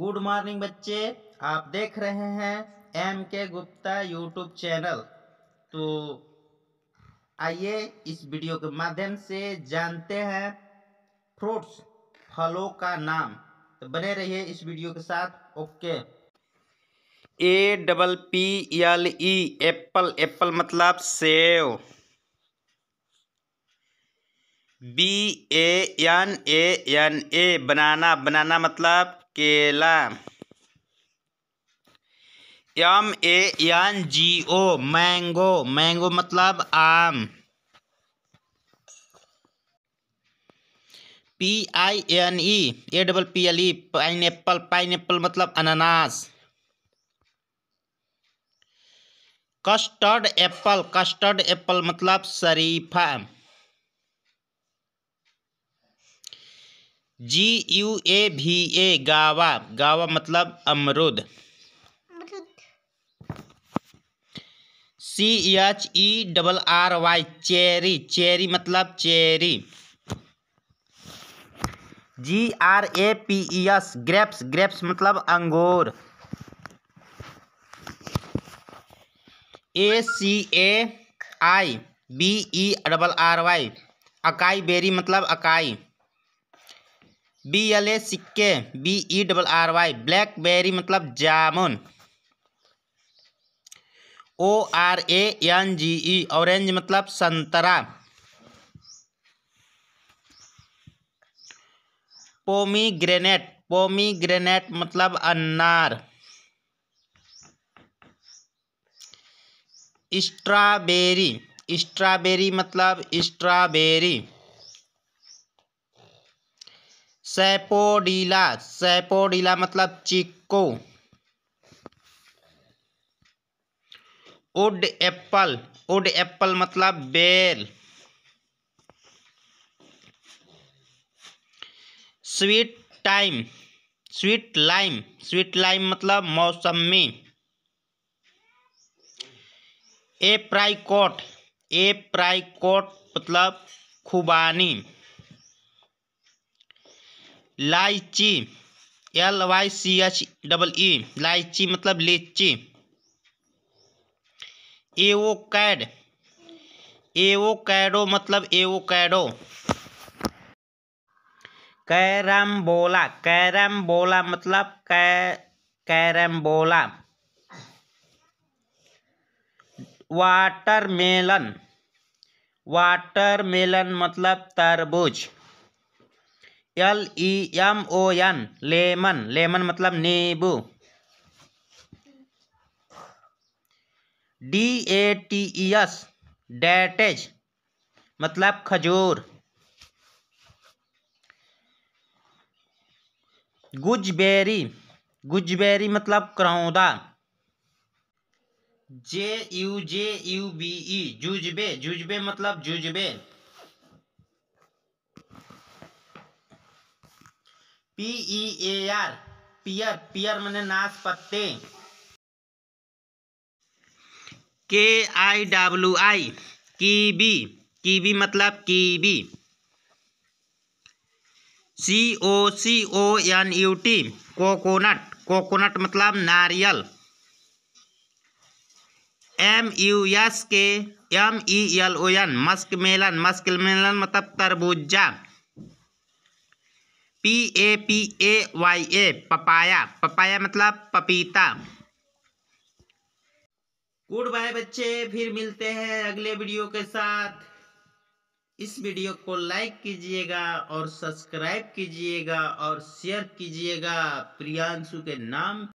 good morning बच्चे आप देख रहे हैं एम के गुप्ता यूट्यूब चैनल तो आइए इस वीडियो के माध्यम से जानते हैं फ्रूट्स फलों का नाम तो बने रहिए इस वीडियो के साथ okay A double P L E apple apple मतलब सेव B N A N A banana banana मतलब केला M A N G O mango mango मतलब आम P I N E A double P L E pineapple pineapple मतलब अनानास custard Apple custard Apple मतलब शरीफा जी U A भी ए गावा गावा मतलब अमरुद C H E double R Y cherry cherry मतलब cherry G R A P E S grapes grapes मतलब अंगूर A C A I B E double R Y acai berry मतलब acai B L A सिक्के B E double R Y blackberry मतलब जामुन O R A N G E orange मतलब संतरा pomegranate pomegranate मतलब अनार strawberry strawberry मतलब strawberry sapodilla सेपोडीला मतलब चिक्को उड एप्पल उड एप्पल मतलब बेल sweet time sweet lime sweet lime मतलब मौसमी ए प्राइकोट मतलब खुबानी lychee L Y C H double E lychee मतलब लीची एवो कैड एवो कैडो मतलब एवो कैडो कैरम्बोला कैरम्बोला मतलब कै कैरम्बोला वाटरमेलन मेलन मतलब तरबूज L E M O N lemon lemon मतलब नींबू D A T E S dates मतलब खजूर गुजबेरी गुजबेरी मतलब करौदा J U J U B E jujube jujube मतलब jujube P E A R पियर पियर मैंने नाशपत्ते के आई डब्ल्यू आई की बी की बी मतलब की बी C O C O N U T coconut coconut मतलब नारियल M U S K M E L O N musk melon musk melon मतलब तरबूजा P A P A Y A papaya papaya मतलब पपीता गुड बाय बच्चे फिर मिलते हैं अगले वीडियो के साथ इस वीडियो को लाइक कीजिएगा और सब्सक्राइब कीजिएगा और शेयर कीजिएगा प्रियांशु के नाम